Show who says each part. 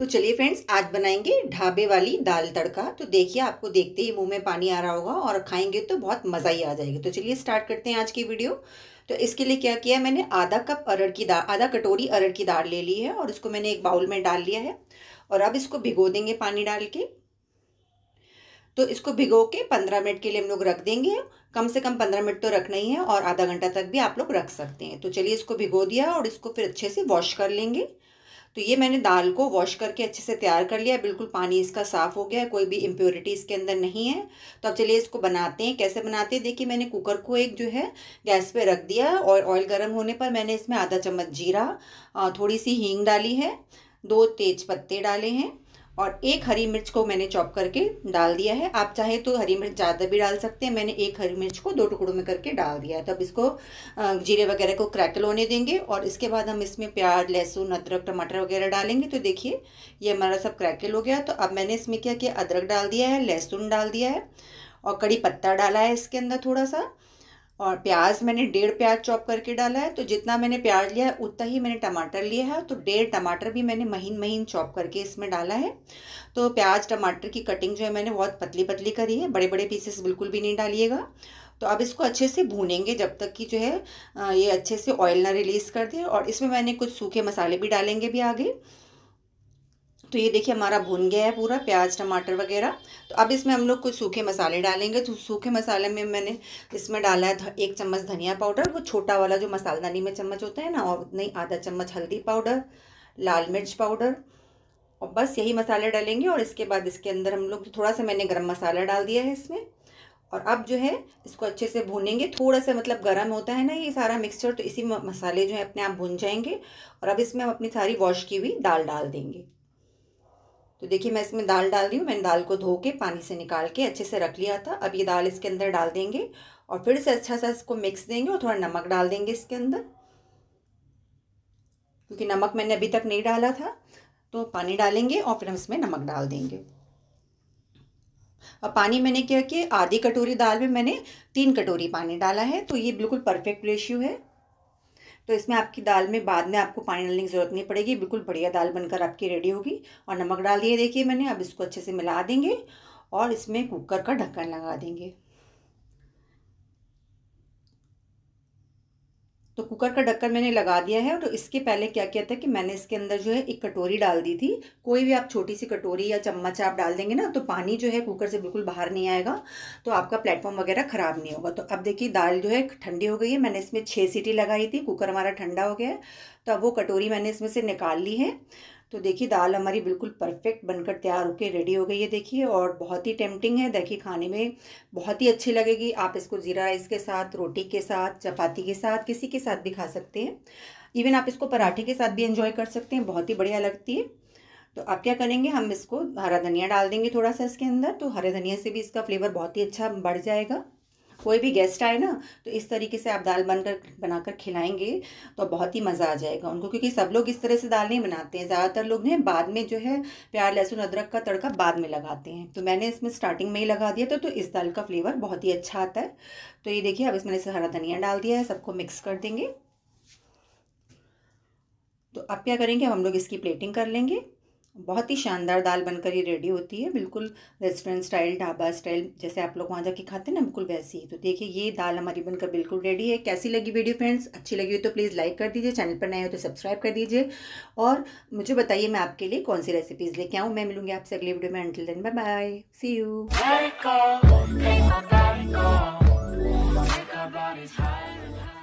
Speaker 1: तो चलिए फ्रेंड्स आज बनाएंगे ढाबे वाली दाल तड़का तो देखिए आपको देखते ही मुंह में पानी आ रहा होगा और खाएंगे तो बहुत मज़ा ही आ जाएगा तो चलिए स्टार्ट करते हैं आज की वीडियो तो इसके लिए क्या किया मैंने आधा कप अरड़ की दाल आधा कटोरी अरड़ की दाल ले ली है और इसको मैंने एक बाउल में डाल लिया है और अब इसको भिगो देंगे पानी डाल के तो इसको भिगो के पंद्रह मिनट के लिए हम लोग रख देंगे कम से कम पंद्रह मिनट तो रखना ही है और आधा घंटा तक भी आप लोग रख सकते हैं तो चलिए इसको भिगो दिया और इसको फिर अच्छे से वॉश कर लेंगे तो ये मैंने दाल को वॉश करके अच्छे से तैयार कर लिया बिल्कुल पानी इसका साफ़ हो गया है कोई भी इम्प्योरिटी इसके अंदर नहीं है तो अब चलिए इसको बनाते हैं कैसे बनाते हैं देखिए मैंने कुकर को एक जो है गैस पे रख दिया और ऑयल गर्म होने पर मैंने इसमें आधा चम्मच जीरा थोड़ी सी हींग डाली है दो तेज पत्ते डाले हैं और एक हरी मिर्च को मैंने चॉप करके डाल दिया है आप चाहे तो हरी मिर्च ज़्यादा भी डाल सकते हैं मैंने एक हरी मिर्च को दो टुकड़ों में करके डाल दिया है तो अब इसको जीरे वगैरह को क्रैकल होने देंगे और इसके बाद हम इसमें प्याज लहसुन अदरक टमाटर वगैरह डालेंगे तो देखिए ये हमारा सब क्रैकल हो गया तो अब मैंने इसमें क्या किया अदरक डाल दिया है लहसुन डाल दिया है और कड़ी पत्ता डाला है इसके अंदर थोड़ा सा और प्याज मैंने डेढ़ प्याज चॉप करके डाला है तो जितना मैंने प्याज लिया है उतना ही मैंने टमाटर लिया है तो डेढ़ टमाटर भी मैंने महीन महीन चॉप करके इसमें डाला है तो प्याज टमाटर की कटिंग जो है मैंने बहुत पतली पतली करी है बड़े बड़े पीसेस बिल्कुल भी नहीं डालिएगा तो अब इसको अच्छे से भूनेंगे जब तक कि जो है ये अच्छे से ऑयल ना रिलीज़ कर दे और इसमें मैंने कुछ सूखे मसाले भी डालेंगे भी आगे तो ये देखिए हमारा भुन गया है पूरा प्याज टमाटर वगैरह तो अब इसमें हम लोग कुछ सूखे मसाले डालेंगे तो सूखे मसाले में मैंने इसमें डाला है एक चम्मच धनिया पाउडर वो छोटा वाला जो मसालदानी में चम्मच होता है ना और नहीं आधा चम्मच हल्दी पाउडर लाल मिर्च पाउडर और बस यही मसाले डालेंगे और इसके बाद इसके अंदर हम लोग थोड़ा सा मैंने गर्म मसाला डाल दिया है इसमें और अब जो है इसको अच्छे से भूनेंगे थोड़ा सा मतलब गर्म होता है ना ये सारा मिक्सचर तो इसी मसाले जो है अपने आप भून जाएंगे और अब इसमें हम अपनी सारी वॉश की हुई दाल डाल देंगे तो देखिए मैं इसमें दाल डाल रही हूँ मैंने दाल को धो के पानी से निकाल के अच्छे से रख लिया था अब ये दाल इसके अंदर डाल देंगे और फिर से अच्छा सा इसको मिक्स देंगे और थोड़ा नमक डाल देंगे इसके अंदर क्योंकि नमक मैंने अभी तक नहीं डाला था तो पानी डालेंगे और फिर हम इसमें नमक डाल देंगे अब पानी मैंने क्या कि आधी कटोरी दाल में मैंने तीन कटोरी पानी डाला है तो ये बिल्कुल परफेक्ट रेशियो है तो इसमें आपकी दाल में बाद में आपको पानी डालने की ज़रूरत नहीं पड़ेगी बिल्कुल बढ़िया दाल बनकर आपकी रेडी होगी और नमक डाल दिए देखिए मैंने अब इसको अच्छे से मिला देंगे और इसमें कुकर का ढक्कन लगा देंगे तो कुकर का ढक्कन मैंने लगा दिया है और इसके पहले क्या किया था कि मैंने इसके अंदर जो है एक कटोरी डाल दी थी कोई भी आप छोटी सी कटोरी या चम्मच आप डाल देंगे ना तो पानी जो है कुकर से बिल्कुल बाहर नहीं आएगा तो आपका प्लेटफॉर्म वगैरह ख़राब नहीं होगा तो अब देखिए दाल जो है ठंडी हो गई है मैंने इसमें छः सीटी लगाई थी कुकर हमारा ठंडा हो गया है तो अब वो कटोरी मैंने इसमें से निकाल ली है तो देखिए दाल हमारी बिल्कुल परफेक्ट बनकर तैयार होकर रेडी हो गई है देखिए और बहुत ही टेम्पटिंग है देखिए खाने में बहुत ही अच्छी लगेगी आप इसको ज़ीरा राइस के साथ रोटी के साथ चपाती के साथ किसी के साथ भी खा सकते हैं इवन आप इसको पराठे के साथ भी इंजॉय कर सकते हैं बहुत ही बढ़िया लगती है तो आप क्या करेंगे हम इसको हरा धनिया डाल देंगे थोड़ा सा इसके अंदर तो हरे धनिया से भी इसका फ्लेवर बहुत ही अच्छा बढ़ जाएगा कोई भी गेस्ट आए ना तो इस तरीके से आप दाल बनकर बनाकर खिलाएंगे तो बहुत ही मज़ा आ जाएगा उनको क्योंकि सब लोग इस तरह से दाल नहीं बनाते हैं ज़्यादातर लोग ने बाद में जो है प्याज लहसुन अदरक का तड़का बाद में लगाते हैं तो मैंने इसमें स्टार्टिंग में ही लगा दिया था तो इस दाल का फ्लेवर बहुत ही अच्छा आता है तो ये देखिए अब इसमें इसे हरा धनिया डाल दिया है सबको मिक्स कर देंगे तो अब क्या करेंगे हम लोग इसकी प्लेटिंग कर लेंगे बहुत ही शानदार दाल बनकर ये रेडी होती है बिल्कुल रेस्टोरेंट स्टाइल ढाबा स्टाइल जैसे आप लोग वहाँ जाके खाते हैं ना बिल्कुल वैसी ही तो देखिए ये दाल हमारी बनकर बिल्कुल रेडी है कैसी लगी वीडियो फ्रेंड्स अच्छी लगी हो तो प्लीज़ लाइक कर दीजिए चैनल पर नए हो तो सब्सक्राइब कर दीजिए और मुझे बताइए मैं आपके लिए कौन सी रेसिपीज़ लेके आऊँ मैं मिलूँगी आपसे अगली वीडियो में until then bye bye see you